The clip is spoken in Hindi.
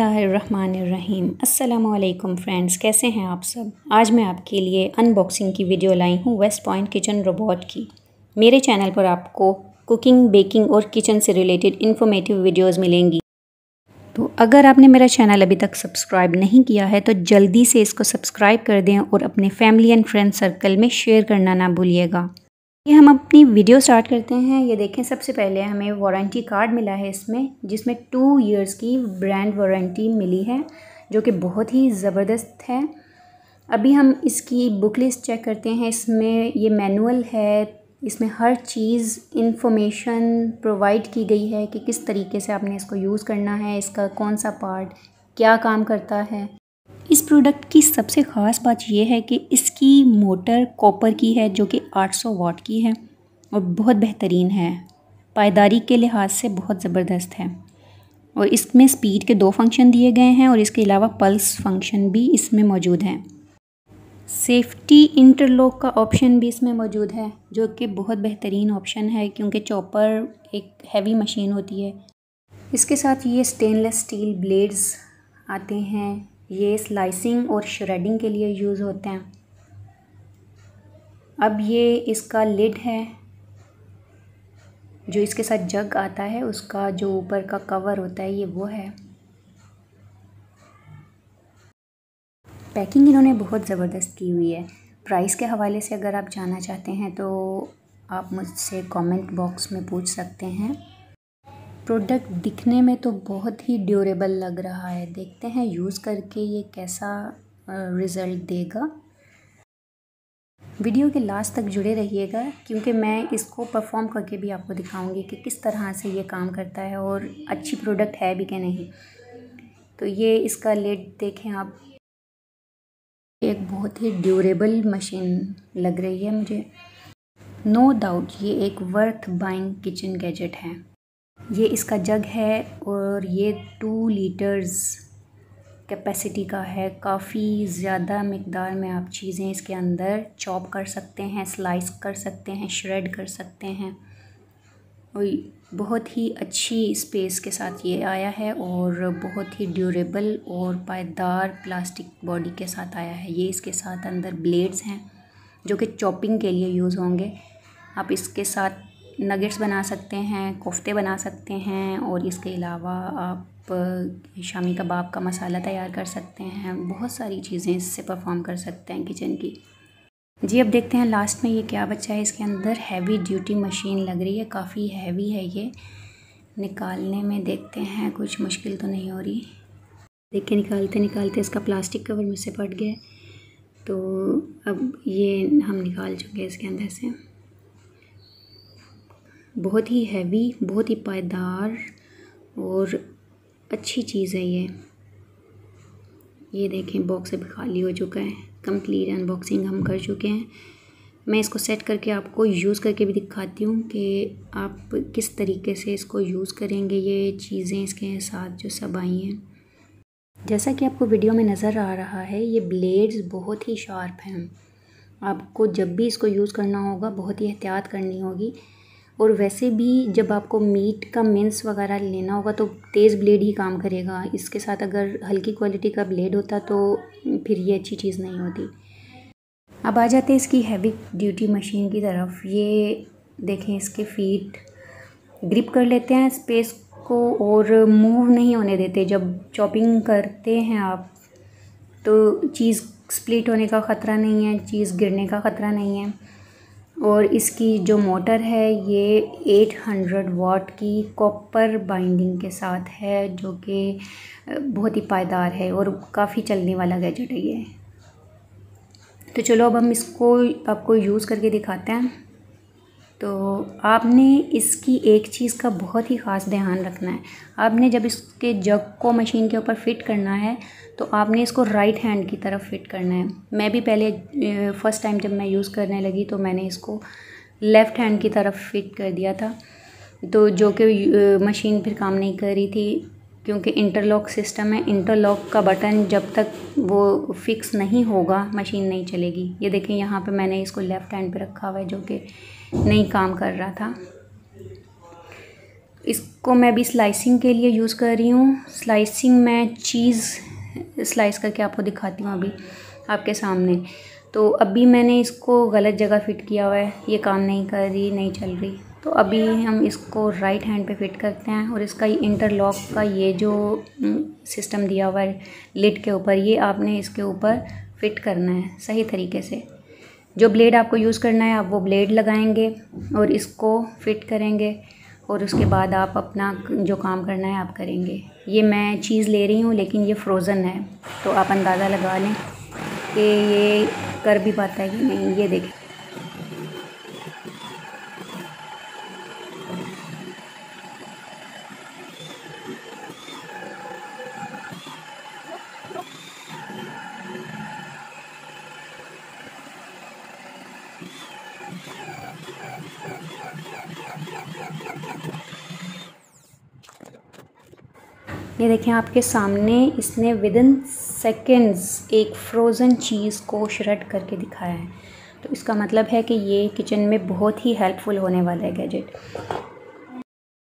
अस्सलाम वालेकुम फ्रेंड्स कैसे हैं आप सब आज मैं आपके लिए अनबॉक्सिंग की वीडियो लाई हूँ वेस्ट पॉइंट किचन रोबोट की मेरे चैनल पर आपको कुकिंग बेकिंग और किचन से रिलेटेड इन्फॉर्मेटिव वीडियोस मिलेंगी तो अगर आपने मेरा चैनल अभी तक सब्सक्राइब नहीं किया है तो जल्दी से इसको सब्सक्राइब कर दें और अपने फैमिली एंड फ्रेंड सर्कल में शेयर करना ना भूलिएगा ये हम अपनी वीडियो स्टार्ट करते हैं ये देखें सबसे पहले हमें वारंटी कार्ड मिला है इसमें जिसमें टू इयर्स की ब्रांड वारंटी मिली है जो कि बहुत ही ज़बरदस्त है अभी हम इसकी बुक लिस्ट चेक करते हैं इसमें ये मैनुअल है इसमें हर चीज़ इंफॉर्मेशन प्रोवाइड की गई है कि किस तरीके से आपने इसको यूज़ करना है इसका कौन सा पार्ट क्या काम करता है इस प्रोडक्ट की सबसे ख़ास बात यह है कि इसकी मोटर कॉपर की है जो कि 800 वाट की है और बहुत बेहतरीन है पायदारी के लिहाज से बहुत ज़बरदस्त है और इसमें स्पीड के दो फंक्शन दिए गए हैं और इसके अलावा पल्स फंक्शन भी इसमें मौजूद हैं सेफ्टी इंटरलॉक का ऑप्शन भी इसमें मौजूद है जो कि बहुत बेहतरीन ऑप्शन है क्योंकि चॉपर एक हैवी मशीन होती है इसके साथ ये स्टेनलेस स्टील ब्लेड्स आते हैं ये स्लाइसिंग और श्रेडिंग के लिए यूज़ होते हैं अब ये इसका लिड है जो इसके साथ जग आता है उसका जो ऊपर का कवर होता है ये वो है पैकिंग इन्होंने बहुत ज़बरदस्त की हुई है प्राइस के हवाले से अगर आप जानना चाहते हैं तो आप मुझसे कमेंट बॉक्स में पूछ सकते हैं प्रोडक्ट दिखने में तो बहुत ही ड्यूरेबल लग रहा है देखते हैं यूज़ करके ये कैसा रिज़ल्ट देगा वीडियो के लास्ट तक जुड़े रहिएगा क्योंकि मैं इसको परफॉर्म करके भी आपको दिखाऊंगी कि किस तरह से ये काम करता है और अच्छी प्रोडक्ट है भी कि नहीं तो ये इसका लेट देखें आप एक बहुत ही ड्यूरेबल मशीन लग रही है मुझे नो no डाउट ये एक वर्थ बाइंग किचन गैजेट है ये इसका जग है और ये टू लीटर्स कैपेसिटी का है काफ़ी ज़्यादा मकदार में आप चीज़ें इसके अंदर चॉप कर सकते हैं स्लाइस कर सकते हैं श्रेड कर सकते हैं और बहुत ही अच्छी स्पेस के साथ ये आया है और बहुत ही ड्यूरेबल और पायदार प्लास्टिक बॉडी के साथ आया है ये इसके साथ अंदर ब्लेड्स हैं जो कि चॉपिंग के लिए यूज़ होंगे आप इसके साथ नगेट्स बना सकते हैं कोफ्ते बना सकते हैं और इसके अलावा आप शामी कबाब का मसाला तैयार कर सकते हैं बहुत सारी चीज़ें इससे परफॉर्म कर सकते हैं किचन की जी अब देखते हैं लास्ट में ये क्या बच्चा है इसके अंदर हैवी ड्यूटी मशीन लग रही है काफ़ी हैवी है ये निकालने में देखते हैं कुछ मुश्किल तो नहीं हो रही देखिए निकालते निकालते इसका प्लास्टिक कवर मुझसे पट गया तो अब ये हम निकाल चुके हैं इसके अंदर से बहुत ही हैवी बहुत ही पायदार और अच्छी चीज़ है ये ये देखें बॉक्स अभी खाली हो चुका है कंप्लीट अनबॉक्सिंग हम कर चुके हैं मैं इसको सेट करके आपको यूज़ करके भी दिखाती हूँ कि आप किस तरीके से इसको यूज़ करेंगे ये चीज़ें इसके साथ जो सब आई हैं जैसा कि आपको वीडियो में नज़र आ रहा है ये ब्लेड्स बहुत ही शार्प हैं आपको जब भी इसको यूज़ करना होगा बहुत ही एहतियात करनी होगी और वैसे भी जब आपको मीट का मिन्स वगैरह लेना होगा तो तेज़ ब्लेड ही काम करेगा इसके साथ अगर हल्की क्वालिटी का ब्लेड होता तो फिर ये अच्छी चीज़ नहीं होती अब आ जाते हैं इसकी हैवी ड्यूटी मशीन की तरफ ये देखें इसके फीट ग्रिप कर लेते हैं स्पेस को और मूव नहीं होने देते जब चॉपिंग करते हैं आप तो चीज़ स्प्लिट होने का ख़तरा नहीं है चीज़ गिरने का ख़तरा नहीं है और इसकी जो मोटर है ये एट हंड्रेड वाट की कॉपर बाइंडिंग के साथ है जो कि बहुत ही पायदार है और काफ़ी चलने वाला गैजेट है ये तो चलो अब हम इसको आपको यूज़ करके दिखाते हैं तो आपने इसकी एक चीज़ का बहुत ही ख़ास ध्यान रखना है आपने जब इसके जग को मशीन के ऊपर फ़िट करना है तो आपने इसको राइट हैंड की तरफ फ़िट करना है मैं भी पहले फ़र्स्ट टाइम जब मैं यूज़ करने लगी तो मैंने इसको लेफ़्ट हैंड की तरफ फ़िट कर दिया था तो जो कि मशीन फिर काम नहीं कर रही थी क्योंकि इंटरलॉक सिस्टम है इंटरलॉक का बटन जब तक वो फिक्स नहीं होगा मशीन नहीं चलेगी ये देखें यहाँ पे मैंने इसको लेफ़्ट हैंड पे रखा हुआ है जो कि नहीं काम कर रहा था इसको मैं अभी स्लाइसिंग के लिए यूज़ कर रही हूँ स्लाइसिंग में चीज़ स्लाइस करके आपको दिखाती हूँ अभी आपके सामने तो अभी मैंने इसको गलत जगह फिट किया हुआ है ये काम नहीं कर रही नहीं चल रही तो अभी हम इसको राइट हैंड पे फिट करते हैं और इसका इंटरलॉक का ये जो सिस्टम हम्म, दिया हुआ है लिड के ऊपर ये आपने इसके ऊपर फिट करना है सही तरीके से जो ब्लेड आपको यूज़ करना है आप वो ब्लेड लगाएंगे और इसको फिट करेंगे और उसके बाद आप अपना जो काम करना है आप करेंगे ये मैं चीज़ ले रही हूँ लेकिन ये फ्रोज़न है तो आप अंदाज़ा लगा लें कि ये कर भी पाता है कि नहीं ये देखें ये देखें आपके सामने इसने विद इन सेकेंड्स एक फ्रोज़न चीज़ को श्रेड करके दिखाया है तो इसका मतलब है कि ये किचन में बहुत ही हेल्पफुल होने वाला है गैजेट